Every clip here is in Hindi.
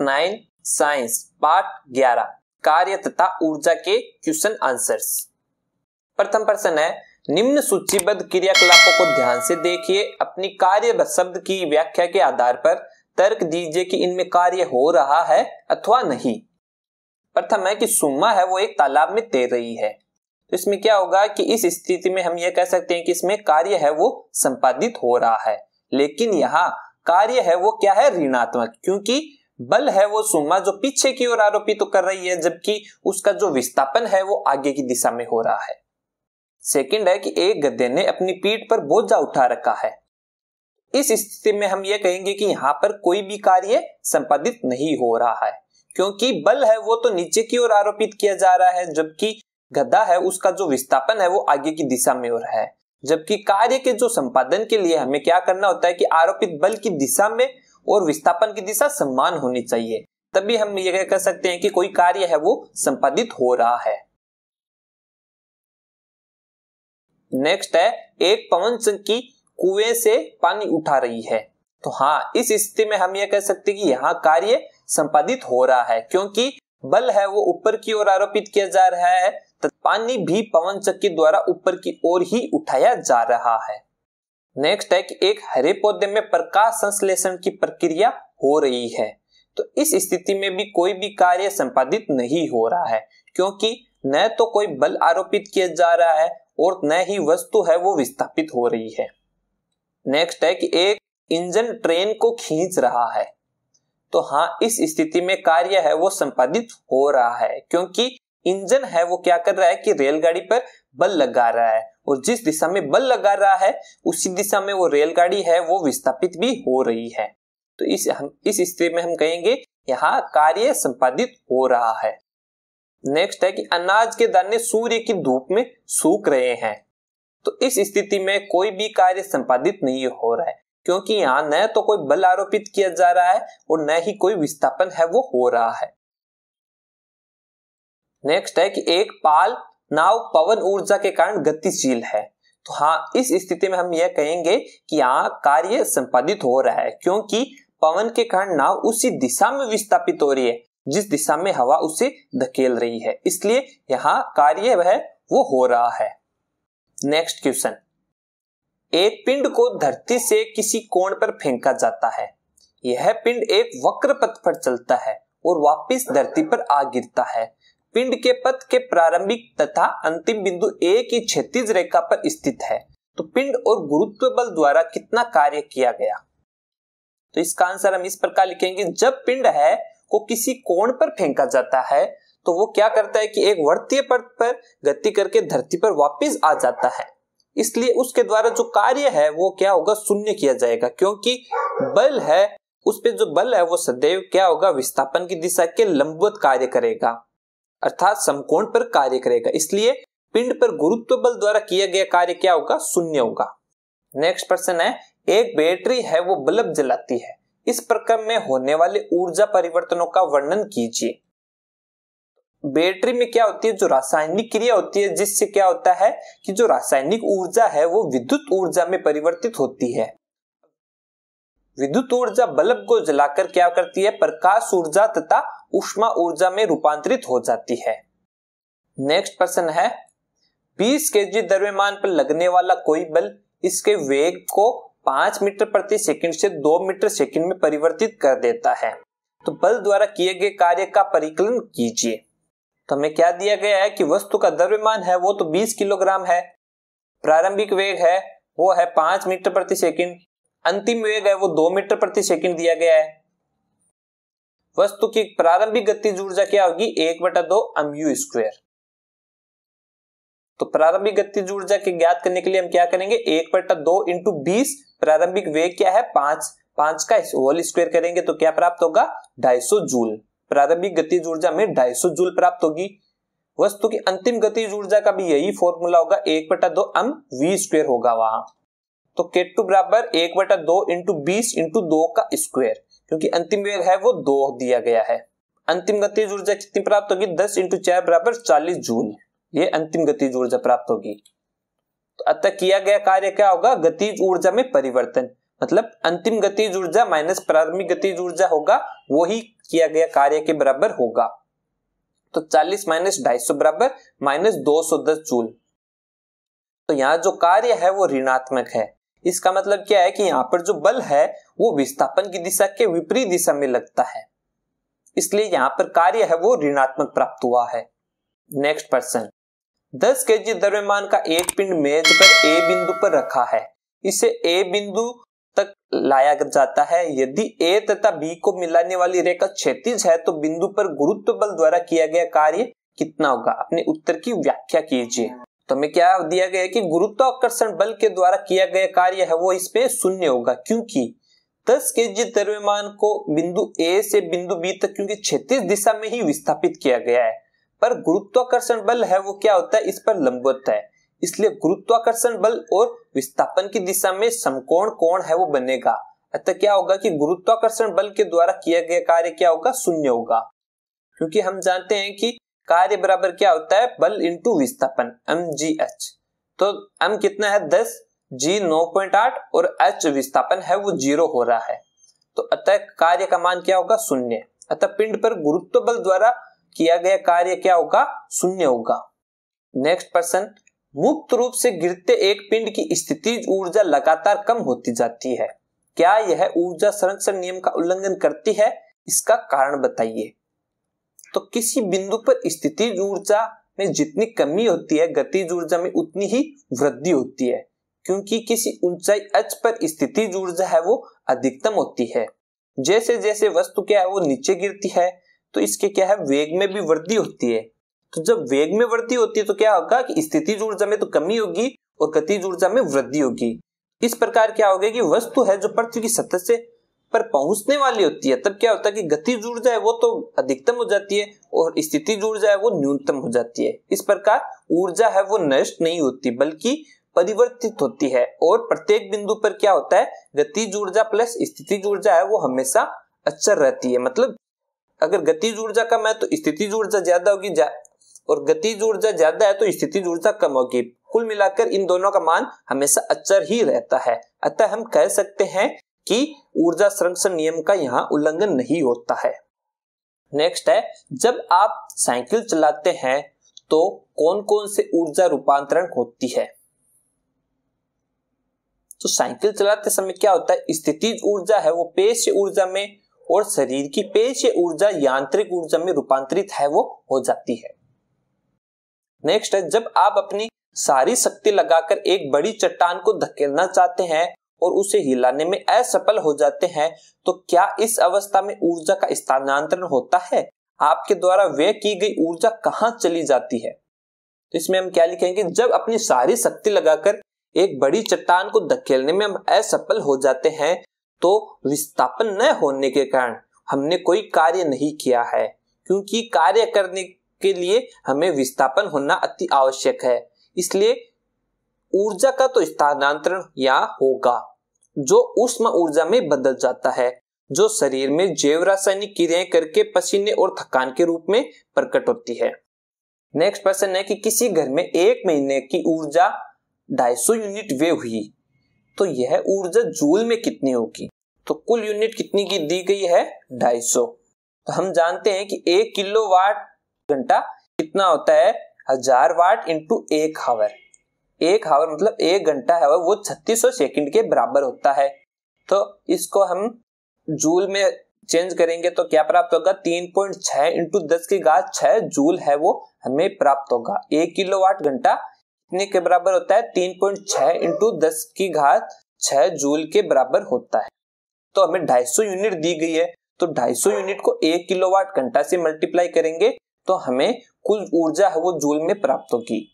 नाइन साइंस पार्ट ग्यारह कार्य तथा ऊर्जा के क्वेश्चन आंसर्स प्रथम प्रश्न है निम्न सूचीबद्ध क्रियाकलापों को ध्यान से देखिए अपनी कार्य शब्द की व्याख्या के आधार पर तर्क दीजिए कि इनमें कार्य हो रहा है अथवा नहीं प्रथम है कि सुमा है वो एक तालाब में तैर रही है तो इसमें क्या होगा कि इस स्थिति में हम ये कह सकते हैं कि इसमें कार्य है वो संपादित हो रहा है लेकिन यहाँ कार्य है वो क्या है ऋणात्मक क्योंकि बल है वो सुमा जो पीछे की ओर आरोपित तो कर रही है जबकि उसका जो विस्थापन है वो आगे की दिशा में हो रहा है सेकंड है कि एक गद्दे ने अपनी पीठ पर बोझा उठा रखा है इस स्थिति में हम ये कहेंगे कि यहां पर कोई भी कार्य संपादित नहीं हो रहा है क्योंकि बल है वो तो नीचे की ओर आरोपित किया जा रहा है जबकि गद्दा है उसका जो विस्थापन है वो आगे की दिशा में हो रहा है जबकि कार्य के जो संपादन के लिए हमें क्या करना होता है कि आरोपित बल की दिशा में और विस्थापन की दिशा समान होनी चाहिए तभी हम ये कह सकते हैं कि कोई कार्य है वो संपादित हो रहा है नेक्स्ट है एक पवन चक्की कुएं से पानी उठा रही है तो हाँ इस स्थिति में हम यह कह सकते हैं कि यहाँ कार्य संपादित हो रहा है क्योंकि बल है वो ऊपर की ओर आरोपित किया जा रहा है तो पानी भी पवन चक्की द्वारा ऊपर की ओर ही उठाया जा रहा है नेक्स्ट है कि एक हरे पौधे में प्रकाश संश्लेषण की प्रक्रिया हो रही है तो इस स्थिति में भी कोई भी कार्य संपादित नहीं हो रहा है क्योंकि न तो कोई बल आरोपित किया जा रहा है और न ही वस्तु है वो विस्थापित हो रही है नेक्स्ट है कि एक इंजन ट्रेन को खींच रहा है तो हाँ इस स्थिति में कार्य है वो संपादित हो रहा है क्योंकि इंजन है वो क्या कर रहा है कि रेलगाड़ी पर बल लगा रहा है और जिस दिशा में बल लगा रहा है उसी दिशा में वो रेलगाड़ी है वो विस्थापित भी हो रही है तो इस हम इस स्थिति में हम कहेंगे यहाँ कार्य संपादित हो रहा है नेक्स्ट है कि अनाज के दाने सूर्य की धूप में सूख रहे हैं तो इस स्थिति में कोई भी कार्य संपादित नहीं हो रहा है क्योंकि यहाँ न तो कोई बल आरोपित किया जा रहा है और न ही कोई विस्थापन है वो हो रहा है नेक्स्ट है कि एक पाल नाव पवन ऊर्जा के कारण गतिशील है तो हाँ इस स्थिति में हम यह कहेंगे कि यहाँ कार्य संपादित हो रहा है क्योंकि पवन के कारण नाव उसी दिशा में विस्थापित हो रही है जिस दिशा में हवा उसे धकेल रही है इसलिए यहाँ कार्य वह वो हो रहा है नेक्स्ट क्वेश्चन एक पिंड को धरती से किसी कोण पर फेंका जाता है यह पिंड एक वक्र पथ पर चलता है और वापस धरती पर आ गिरता है पिंड के पथ के प्रारंभिक तथा अंतिम बिंदु ए की क्षैतिज रेखा पर स्थित है तो पिंड और गुरुत्व बल द्वारा कितना कार्य किया गया तो इसका आंसर हम इस प्रकार लिखेंगे जब पिंड है को किसी कोण पर फेंका जाता है तो वो क्या करता है कि एक वर्तीय पथ पर गति करके धरती पर वापस आ जाता है इसलिए उसके द्वारा जो कार्य है वो क्या होगा शून्य किया जाएगा क्योंकि बल है उस पर जो बल है वो सदैव क्या होगा विस्थापन की दिशा के लंबवत कार्य करेगा अर्थात समकोण पर कार्य करेगा इसलिए पिंड पर गुरुत्व बल द्वारा किया गया कार्य क्या होगा शून्य होगा नेक्स्ट प्रश्न है एक बैटरी है वो बल्ब जलाती है इस प्रक्रम में होने वाले ऊर्जा परिवर्तनों का वर्णन कीजिए बैटरी में क्या होती है जो रासायनिक क्रिया होती है जिससे क्या होता है कि जो रासायनिक ऊर्जा है वो विद्युत ऊर्जा में परिवर्तित होती है विद्युत ऊर्जा बल्ब को जलाकर क्या करती है प्रकाश ऊर्जा तथा उष्मा ऊर्जा में रूपांतरित हो जाती है नेक्स्ट प्रश्न है 20 के जी द्रव्यमान पर लगने वाला कोई बल इसके वेग को 5 मीटर प्रति सेकंड से 2 मीटर सेकंड में परिवर्तित कर देता है तो बल द्वारा किए गए कार्य का परिकलन कीजिए तो हमें क्या दिया गया है कि वस्तु का द्रव्यमान है वो तो 20 किलोग्राम है प्रारंभिक वेग है वो है 5 मीटर प्रति सेकंड अंतिम वेग है वो दो मीटर प्रति सेकंड दिया गया है वस्तु की प्रारंभिक गति ऊर्जा क्या होगी एक बटा दो अमयू स्क्वेयर तो प्रारंभिक गति ऊर्जा के ज्ञात करने के लिए हम क्या करेंगे एक बटा दो इंटू बीस प्रारंभिक वेग क्या है पांच पांच का होल स्क्वेयर करेंगे तो क्या प्राप्त होगा ढाई जूल प्रारंभिक गति ऊर्जा में ढाई जूल प्राप्त होगी वस्तु की अंतिम गति ऊर्जा का भी यही फॉर्मूला होगा एक बटा दो अम वी स्क्वेयर होगा वहां तो के टू बराबर एक बटा दो इंटू बीस इंटू दो का स्क्वायर क्योंकि अंतिम वेग है वो दो दिया गया है अंतिम गतिज ऊर्जा कितनी प्राप्त होगी दस इंटू चार बराबर चालीस जूल ये अंतिम गतिज ऊर्जा प्राप्त होगी तो अतः किया गया कार्य क्या होगा गतिज ऊर्जा में परिवर्तन मतलब अंतिम गतिज ऊर्जा माइनस प्रारंभिक गतिज ऊर्जा होगा वो ही किया गया कार्य के बराबर होगा तो 40 माइनस ढाई सौ बराबर माइनस दो सौ दस जूल तो यहां जो कार्य है वो ऋणात्मक है इसका मतलब क्या है कि यहाँ पर जो बल है वो विस्थापन की दिशा के विपरीत दिशा में लगता है इसलिए यहाँ पर कार्य है वो ऋणात्मक प्राप्त हुआ है नेक्स्ट पर्सन दस के जी द्रव्यमान का एक पिंड मेज पर ए बिंदु पर रखा है इसे ए बिंदु तक लाया जाता है यदि ए तथा बी को मिलाने वाली रेखा क्षैतिज है तो बिंदु पर गुरुत्व बल द्वारा किया गया कार्य कितना होगा अपने उत्तर की व्याख्या कीजिए तो हमें क्या दिया गया है कि गुरुत्वाकर्षण बल के द्वारा किया गया कार्य है वो इस पे शून्य होगा क्योंकि 10 के जी द्रव्यमान को बिंदु ए से बिंदु बी तक क्योंकि क्षेत्रीय दिशा में ही विस्थापित किया गया है पर गुरुत्वाकर्षण बल है वो क्या होता है इस पर लंबवत है इसलिए गुरुत्वाकर्षण बल और विस्थापन की दिशा में समकोण कोण है वो बनेगा अतः क्या होगा कि गुरुत्वाकर्षण बल के द्वारा किया गया कार्य क्या होगा शून्य होगा क्योंकि हम जानते हैं कि कार्य बराबर क्या होता है बल इंटू विस्थापन एम जी एच तो एम कितना है दस जी नौ पॉइंट आठ और एच विस्थापन है वो जीरो हो रहा है तो अतः कार्य का मान क्या होगा शून्य अतः पिंड पर गुरुत्व बल द्वारा किया गया कार्य क्या होगा शून्य होगा नेक्स्ट प्रश्न मुक्त रूप से गिरते एक पिंड की स्थिति ऊर्जा लगातार कम होती जाती है क्या यह ऊर्जा संरक्षण नियम का उल्लंघन करती है इसका कारण बताइए तो किसी बिंदु पर स्थिति ऊर्जा में जितनी कमी होती है गति ऊर्जा में उतनी ही वृद्धि होती है क्योंकि किसी ऊंचाई अच पर स्थिति ऊर्जा है वो अधिकतम होती है जैसे जैसे वस्तु क्या है वो नीचे गिरती है तो इसके क्या है वेग में भी वृद्धि होती है तो जब वेग में वृद्धि होती है तो क्या होगा कि स्थिति ऊर्जा में तो कमी होगी और गति ऊर्जा में वृद्धि होगी इस प्रकार क्या होगा कि वस्तु है जो पृथ्वी की सतह से पर पहुंचने वाली होती है तब क्या होता है कि गति जुड़ जाए वो तो अधिकतम हो जाती है और स्थिति जुड़ जाए वो न्यूनतम हो जाती है इस प्रकार ऊर्जा है वो नष्ट नहीं होती बल्कि परिवर्तित होती है और प्रत्येक बिंदु पर क्या होता है गति ऊर्जा प्लस स्थिति ऊर्जा है वो हमेशा अचर अच्छा रहती है मतलब अगर गति ऊर्जा कम है तो स्थिति ऊर्जा ज्यादा होगी जा, और गति ऊर्जा ज्यादा है तो स्थिति ऊर्जा कम होगी कुल मिलाकर इन दोनों का मान हमेशा अचर अच्छा ही रहता है अतः हम कह सकते हैं कि ऊर्जा संरक्षण नियम का यहाँ उल्लंघन नहीं होता है नेक्स्ट है जब आप साइकिल चलाते हैं तो कौन कौन से ऊर्जा रूपांतरण होती है तो साइकिल चलाते समय क्या होता है स्थिति ऊर्जा है वो पेश ऊर्जा में और शरीर की पेश ऊर्जा यांत्रिक ऊर्जा में रूपांतरित है वो हो जाती है नेक्स्ट है जब आप अपनी सारी शक्ति लगाकर एक बड़ी चट्टान को धकेलना चाहते हैं और उसे हिलाने में असफल हो जाते हैं तो क्या इस अवस्था में ऊर्जा का स्थानांतरण होता है आपके द्वारा व्यय की गई ऊर्जा कहाँ चली जाती है तो इसमें हम क्या लिखेंगे जब अपनी सारी शक्ति लगाकर एक बड़ी चट्टान को धकेलने में हम असफल हो जाते हैं तो विस्थापन न होने के कारण हमने कोई कार्य नहीं किया है क्योंकि कार्य करने के लिए हमें विस्थापन होना अति आवश्यक है इसलिए ऊर्जा का तो स्थानांतरण या होगा जो उष्म ऊर्जा में बदल जाता है जो शरीर में जैव रासायनिक क्रियाएं करके पसीने और थकान के रूप में प्रकट होती है नेक्स्ट प्रश्न है कि किसी घर में एक महीने की ऊर्जा 250 यूनिट वे हुई तो यह ऊर्जा जूल में कितनी होगी तो कुल यूनिट कितनी की दी गई है 250 तो हम जानते हैं कि एक किलो वाट घंटा कितना होता है हजार वाट इंटू एक हावर एक हावर मतलब एक घंटा है वो 3600 सेकंड के बराबर होता है तो इसको हम जूल में चेंज करेंगे तो क्या प्राप्त होगा तीन पॉइंट छह इंटू दस की घात छह जूल है वो हमें प्राप्त होगा एक किलो वाट घंटा कितने के बराबर होता है तीन पॉइंट छह इंटू दस की घात छह जूल के बराबर होता है तो हमें ढाई सौ यूनिट दी गई है तो ढाई सौ यूनिट को एक किलोवाट घंटा से मल्टीप्लाई करेंगे तो हमें कुल ऊर्जा है वो जूल में प्राप्त होगी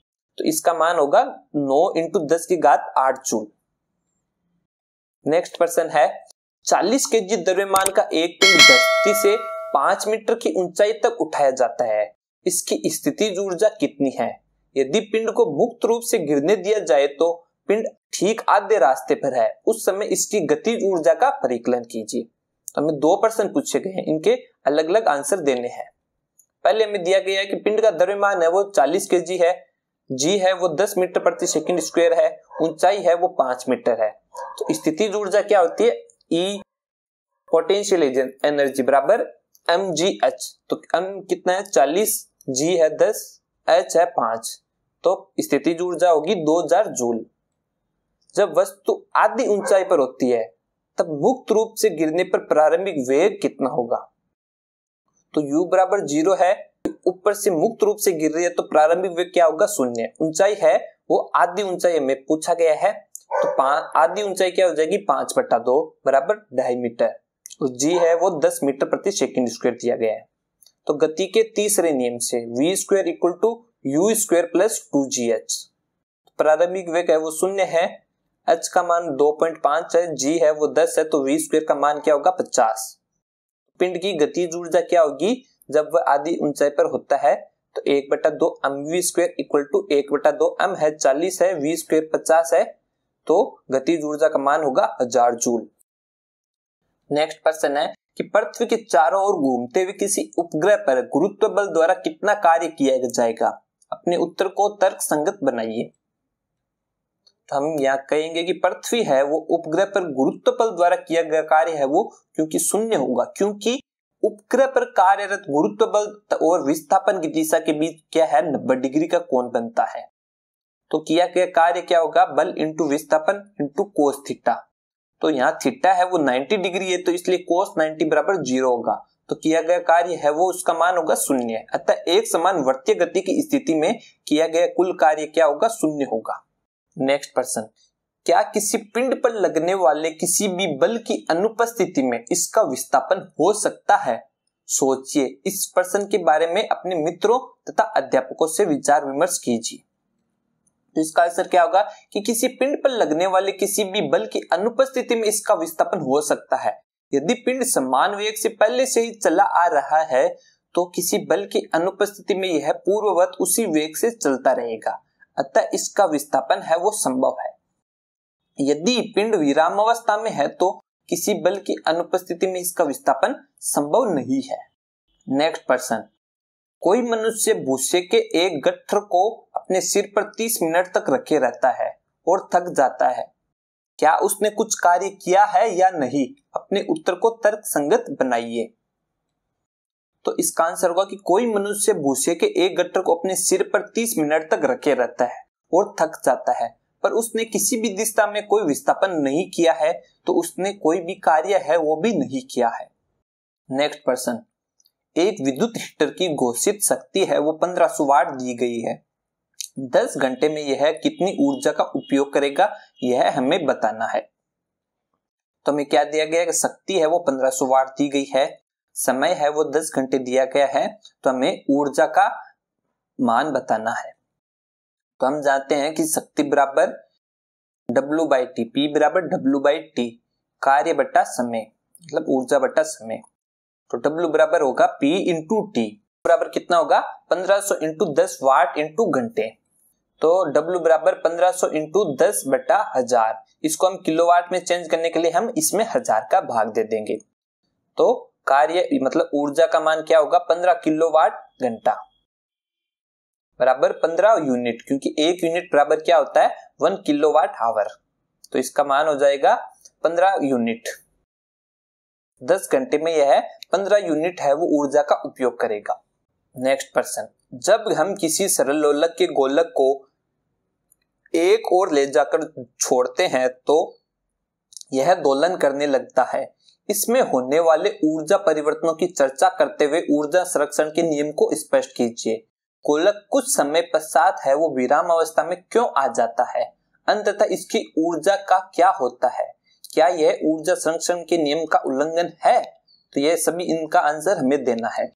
तो इसका मान होगा नौ इंटू दस की घात आठ जूल नेक्स्ट प्रश्न है 40 के जी द्रव्यमान का एक पिंड धरती से 5 मीटर की ऊंचाई तक उठाया जाता है इसकी स्थिति ऊर्जा कितनी है यदि पिंड को मुक्त रूप से गिरने दिया जाए तो पिंड ठीक आधे रास्ते पर है उस समय इसकी गति ऊर्जा का परिकलन कीजिए हमें दो प्रश्न पूछे गए हैं इनके अलग अलग आंसर देने हैं पहले हमें दिया गया है कि पिंड का द्रव्यमान है वो 40 के जी है जी है वो 10 मीटर प्रति सेकंड स्क्वायर है ऊंचाई है वो 5 मीटर है तो स्थिति ऊर्जा क्या होती है ई पोटेंशियल एनर्जी बराबर एम जी एच तो एम कितना है चालीस जी है दस एच है पांच तो स्थिति ऊर्जा होगी दो हजार जूल जब वस्तु आधी ऊंचाई पर होती है तब मुक्त रूप से गिरने पर प्रारंभिक वेग कितना होगा तो u बराबर जीरो है ऊपर से मुक्त रूप से गिर रही है तो प्रारंभिक वेग क्या होगा शून्य ऊंचाई है वो आधी ऊंचाई में पूछा गया है तो आधी ऊंचाई क्या हो जाएगी पांच बट्टा दो बराबर ढाई मीटर और तो जी है वो दस मीटर प्रति सेकेंड स्क्वायर दिया गया है तो गति के तीसरे नियम से V square equal to U square plus two G H प्रारंभिक वेग है वो शून्य है एच का मान दो पॉइंट पांच है जी है वो दस है तो वी स्क्वेयर का मान क्या होगा पचास पिंड की गतिज ऊर्जा क्या होगी जब वह आदि ऊंचाई पर होता है तो एक बटा दो M V square equal to एक बटा दो एम है चालीस है वी स्क्वेयर पचास है तो गतिज ऊर्जा का मान होगा हजार जूल नेक्स्ट प्रश्न है कि पृथ्वी के चारों ओर घूमते हुए किसी उपग्रह पर गुरुत्व बल द्वारा कितना कार्य किया जाएगा अपने उत्तर को तर्क संगत बनाइए तो हम यहाँ कहेंगे कि पृथ्वी है वो उपग्रह पर गुरुत्व बल द्वारा किया गया कार्य है वो क्योंकि शून्य होगा क्योंकि उपग्रह पर कार्यरत गुरुत्व बल और विस्थापन की दिशा के बीच क्या है नब्बे डिग्री का कोण बनता है तो किया गया कार्य क्या होगा बल इंटू विस्थापन इंटू कोस थीटा तो यहाँ थीटा है वो 90 डिग्री है तो इसलिए कोस 90 बराबर जीरो होगा तो किया गया कार्य है वो उसका मान होगा शून्य अतः एक समान वर्तीय गति की स्थिति में किया गया कुल कार्य क्या होगा शून्य होगा नेक्स्ट प्रश्न क्या किसी पिंड पर लगने वाले किसी भी बल की अनुपस्थिति में इसका विस्थापन हो सकता है सोचिए इस प्रश्न के बारे में अपने मित्रों तथा अध्यापकों से विचार विमर्श कीजिए तो इसका आंसर क्या होगा कि किसी पिंड पर लगने वाले किसी भी बल की अनुपस्थिति में इसका विस्थापन हो सकता है यदि पिंड समान वेग से पहले से ही चला आ रहा है तो किसी बल की अनुपस्थिति में यह पूर्ववत उसी वेग से चलता रहेगा अतः इसका विस्थापन है वो संभव है यदि पिंड विराम अवस्था में है तो किसी बल की अनुपस्थिति में इसका विस्थापन संभव नहीं है नेक्स्ट पर्सन कोई मनुष्य भूसे के एक गठर को अपने सिर पर तीस मिनट तक रखे रहता है और थक जाता है क्या उसने कुछ कार्य किया है या नहीं अपने उत्तर को तर्क संगत बनाइए तो इसका आंसर होगा कि कोई मनुष्य भूसे के एक गट्टर को अपने सिर पर तीस मिनट तक रखे रहता है और थक जाता है पर उसने किसी भी दिशा में कोई विस्थापन नहीं किया है तो उसने कोई भी कार्य है वो भी नहीं किया है नेक्स्ट पर्सन एक विद्युत हीटर की घोषित शक्ति है वो पंद्रह सौ वाट दी गई है दस घंटे में यह कितनी ऊर्जा का उपयोग करेगा यह हमें बताना है तो हमें क्या दिया गया शक्ति है वो पंद्रह सौ वाट दी गई है समय है वो दस घंटे दिया गया है तो हमें ऊर्जा का मान बताना है तो हम जानते हैं कि शक्ति बराबर डब्लू बाई टी पी बराबर डब्लू बाई टी कार्य बट्टा समय मतलब ऊर्जा बट्टा समय तो डब्लू बराबर होगा पी इंटू टी बराबर कितना होगा 1500 सौ इंटू दस वाट इंटू घंटे तो डब्लू बराबर 1500 सौ इंटू दस बट्टा हजार इसको हम किलोवाट में चेंज करने के लिए हम इसमें हजार का भाग दे देंगे तो कार्य मतलब ऊर्जा का मान क्या होगा 15 किलोवाट घंटा बराबर पंद्रह यूनिट क्योंकि एक यूनिट बराबर क्या होता है वन किलोवाट आवर तो इसका मान हो जाएगा पंद्रह यूनिट दस घंटे में यह पंद्रह यूनिट है वो ऊर्जा का उपयोग करेगा नेक्स्ट पर्सन जब हम किसी सरल लोलक के गोलक को एक और ले जाकर छोड़ते हैं तो यह दोलन करने लगता है इसमें होने वाले ऊर्जा परिवर्तनों की चर्चा करते हुए ऊर्जा संरक्षण के नियम को स्पष्ट कीजिए गोलक कुछ समय पश्चात है वो विराम अवस्था में क्यों आ जाता है अंततः इसकी ऊर्जा का क्या होता है क्या यह ऊर्जा संरक्षण के नियम का उल्लंघन है तो यह सभी इनका आंसर हमें देना है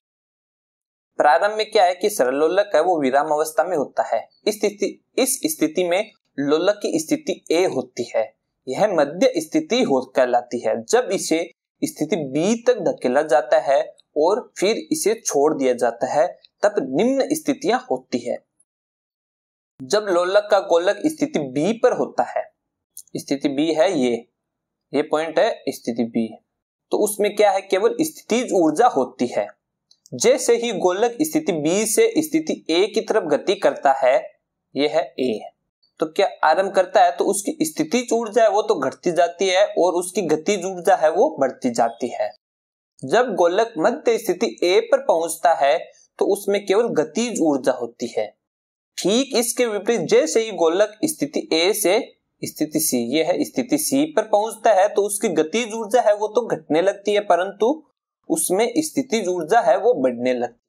प्रारंभ में क्या है कि सरल लोलक है वो विराम अवस्था में होता है इस स्थिति इस स्थिति में लोलक की स्थिति ए होती है यह मध्य स्थिति हो कहलाती है जब इसे स्थिति बी तक धकेला जाता है और फिर इसे छोड़ दिया जाता है तब निम्न स्थितियां होती है जब लोलक का गोलक स्थिति बी पर होता है स्थिति बी है ये ये पॉइंट है स्थिति बी तो उसमें क्या है केवल स्थिति ऊर्जा होती है जैसे ही गोलक स्थिति बी से स्थिति ए की तरफ गति करता है यह है ए तो क्या आरंभ करता है तो उसकी स्थिति ऊर्जा है वो तो घटती जाती है और उसकी गति ऊर्जा है वो बढ़ती जाती है जब गोलक मध्य स्थिति ए पर पहुंचता है तो उसमें केवल गतिज ऊर्जा होती है ठीक इसके विपरीत जैसे ही गोलक स्थिति ए से स्थिति सी ये है स्थिति सी पर पहुंचता है तो उसकी गतिज ऊर्जा है वो तो घटने लगती है परंतु उसमें स्थिति ऊर्जा है वो बढ़ने लगती है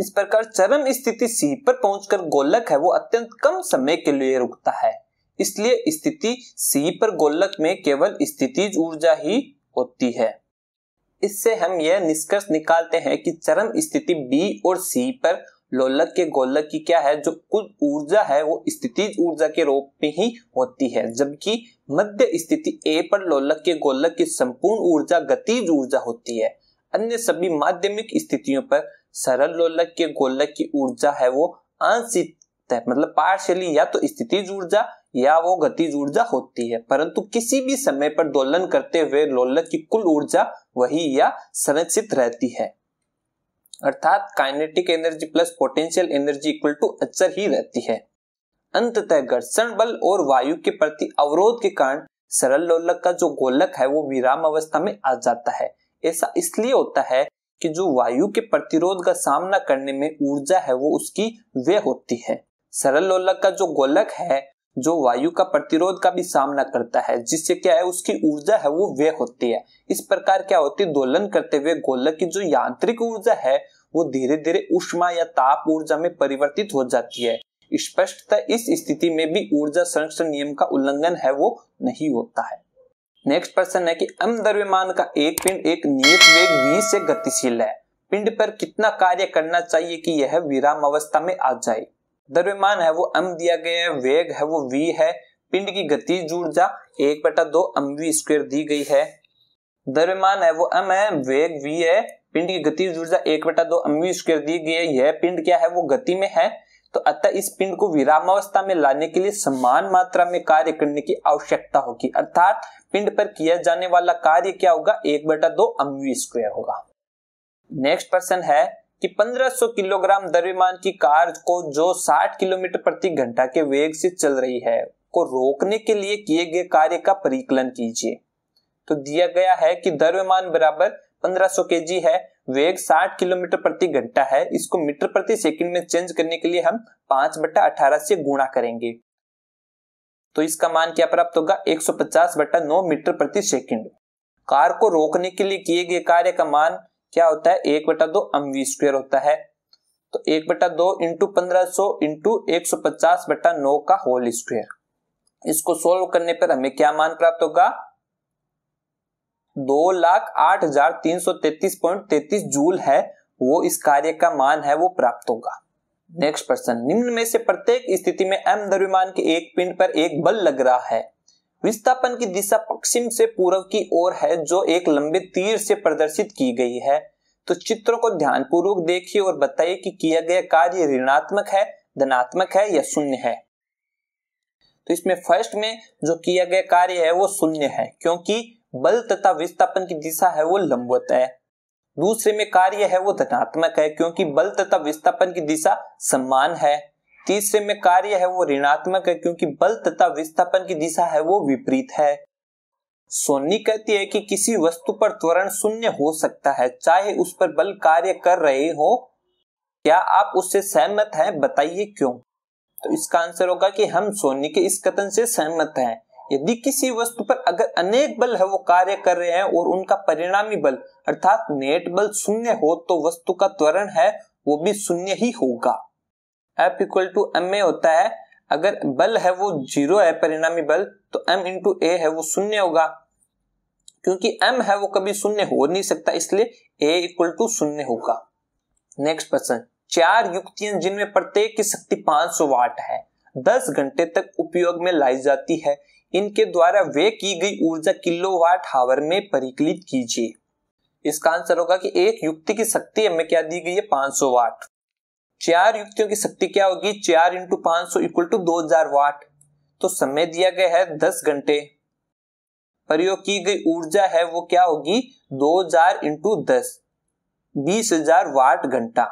इस प्रकार चरम स्थिति सी पर पहुंचकर गोलक है वो अत्यंत कम समय के लिए रुकता है इसलिए स्थिति सी पर गोलक में केवल स्थितिज ऊर्जा ही होती है इससे हम यह निष्कर्ष निकालते हैं कि चरम स्थिति बी और सी पर लोलक के गोलक की क्या है जो कुल ऊर्जा है वो स्थितिज ऊर्जा के रूप में ही होती है जबकि मध्य स्थिति ए पर लोलक के गोलक की संपूर्ण ऊर्जा गतिज ऊर्जा होती है अन्य सभी माध्यमिक स्थितियों पर सरल लोलक के गोलक की ऊर्जा है वो आंशिक मतलब पार्शियली या तो स्थितिज ऊर्जा या वो गतिज ऊर्जा होती है परंतु किसी भी समय पर दोलन करते हुए लोलक की कुल ऊर्जा वही या संरक्षित रहती है अर्थात kinetic energy plus potential energy equal to अचर ही रहती है अंततः घर्षण बल और वायु के प्रति अवरोध के कारण सरल लोलक का जो गोलक है वो विराम अवस्था में आ जाता है ऐसा इसलिए होता है कि जो वायु के प्रतिरोध का सामना करने में ऊर्जा है वो उसकी व्यय होती है सरल लोलक का जो गोलक है जो वायु का प्रतिरोध का भी सामना करता है जिससे क्या है उसकी ऊर्जा है वो व्यय होती है इस प्रकार क्या होती है दोलन करते हुए गोलक की जो यांत्रिक ऊर्जा है वो धीरे धीरे उष्मा या ताप ऊर्जा में परिवर्तित हो जाती है स्पष्टतः इस स्थिति में भी ऊर्जा संरक्षण नियम का उल्लंघन है वो नहीं होता है नेक्स्ट प्रश्न है कि अम द्रव्यमान का एक पिंड एक नियत वेग v से गतिशील है पिंड पर कितना कार्य करना चाहिए कि यह विराम अवस्था में आ जाए द्रव्यमान है वो एम दिया गया है वेग है वो वी है पिंड की गति ऊर्जा एक बटा दो एम वी स्क्वेयर दी गई है द्रव्यमान है वो एम है वेग वी है पिंड की गति ऊर्जा एक बटा दो एम वी स्क्वेयर दी गई है यह पिंड क्या है वो गति में है तो अतः इस पिंड को अवस्था में लाने के लिए समान मात्रा में कार्य करने की आवश्यकता होगी अर्थात पिंड पर किया जाने वाला कार्य क्या होगा एक बटा दो एम वी स्क्वेयर होगा नेक्स्ट प्रश्न है कि 1500 किलोग्राम द्रव्यमान की कार को जो 60 किलोमीटर प्रति घंटा के वेग से चल रही है को रोकने के लिए किए गए कार्य का परिकलन कीजिए तो दिया गया है कि द्रव्यमान बराबर 1500 केजी है वेग 60 किलोमीटर प्रति घंटा है इसको मीटर प्रति सेकंड में चेंज करने के लिए हम पांच बट्टा अठारह से गुणा करेंगे तो इसका मान क्या प्राप्त होगा 150 बटा नौ मीटर प्रति सेकंड कार को रोकने के लिए किए गए कार्य का मान क्या होता है एक बटा दो अम्वी स्क्वेयर होता है तो एक बटा दो इंटू पंद्रह सो इंटू एक सौ पचास बटा नौ का होल स्क्वेयर इसको सोल्व करने पर हमें क्या मान प्राप्त होगा दो लाख आठ हजार तीन सौ तैतीस पॉइंट तैतीस जूल है वो इस कार्य का मान है वो प्राप्त होगा नेक्स्ट प्रश्न निम्न में से प्रत्येक स्थिति में एम द्रव्यमान के एक पिंड पर एक बल लग रहा है विस्थापन की दिशा पश्चिम से पूर्व की ओर है जो एक लंबे तीर से प्रदर्शित की गई है तो चित्र को ध्यानपूर्वक देखिए और बताइए कि किया गया कार्य ऋणात्मक है धनात्मक है या शून्य है तो इसमें फर्स्ट में जो किया गया कार्य है वो शून्य है क्योंकि बल तथा विस्थापन की दिशा है वो लंबवत है दूसरे में कार्य है वो धनात्मक है क्योंकि बल तथा विस्थापन की दिशा समान है तीसरे में कार्य है वो ऋणात्मक है क्योंकि बल तथा विस्थापन की दिशा है वो विपरीत है सोनी कहती है कि किसी वस्तु पर त्वरण शून्य हो सकता है चाहे उस पर बल कार्य कर रहे हो क्या आप उससे सहमत हैं बताइए क्यों तो इसका आंसर होगा कि हम सोनी के इस कथन से सहमत हैं यदि किसी वस्तु पर अगर अनेक बल है वो कार्य कर रहे हैं और उनका परिणामी बल अर्थात नेट बल शून्य हो तो वस्तु का त्वरण है वो भी शून्य ही होगा F equal to M A होता है अगर बल है वो जीरो है परिणामी बल तो एम इंटू ए है वो शून्य होगा क्योंकि एम है वो कभी शून्य हो नहीं सकता इसलिए ए इक्वल टू शून्य होगा नेक्स्ट प्रश्न चार युक्तियां जिनमें प्रत्येक की शक्ति 500 वाट है 10 घंटे तक उपयोग में लाई जाती है इनके द्वारा वे की गई ऊर्जा किलो वाट हावर में परिकलित कीजिए इसका आंसर होगा कि एक युक्ति की शक्ति हमें क्या दी गई है 500 वाट चार युक्तियों की शक्ति क्या होगी चार इंटू पांच सौ इक्वल टू दो हजार वाट तो समय दिया गया है दस घंटे प्रयोग की गई ऊर्जा है वो क्या होगी दो हजार इंटू दस बीस हजार वाट घंटा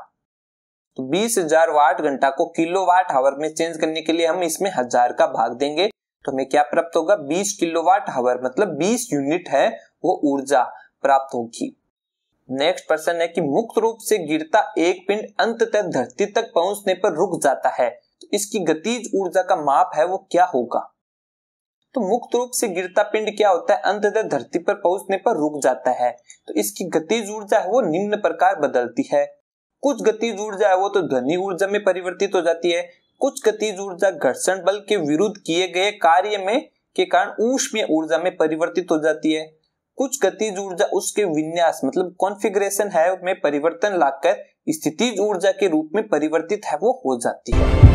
तो बीस हजार वाट घंटा को किलो वाट हावर में चेंज करने के लिए हम इसमें हजार का भाग देंगे तो हमें क्या प्राप्त होगा बीस किलो वाट हावर मतलब बीस यूनिट है वो ऊर्जा प्राप्त होगी नेक्स्ट प्रश्न है कि मुक्त रूप से गिरता एक पिंड अंततः धरती तक पहुंचने पर रुक जाता है तो इसकी गतिज ऊर्जा का माप है वो क्या होगा तो मुक्त रूप से गिरता पिंड क्या होता है अंततः धरती पर पहुंचने पर रुक जाता है तो इसकी गतिज ऊर्जा है वो निम्न प्रकार बदलती है कुछ गतिज ऊर्जा है वो तो ध्वनि ऊर्जा में परिवर्तित हो जाती है कुछ गतिज ऊर्जा घर्षण बल के विरुद्ध किए गए कार्य में के कारण ऊष्मीय ऊर्जा में परिवर्तित हो जाती है कुछ गतिज ऊर्जा उसके विन्यास मतलब कॉन्फ़िगरेशन है में परिवर्तन लाकर स्थितिज ऊर्जा के रूप में परिवर्तित है वो हो जाती है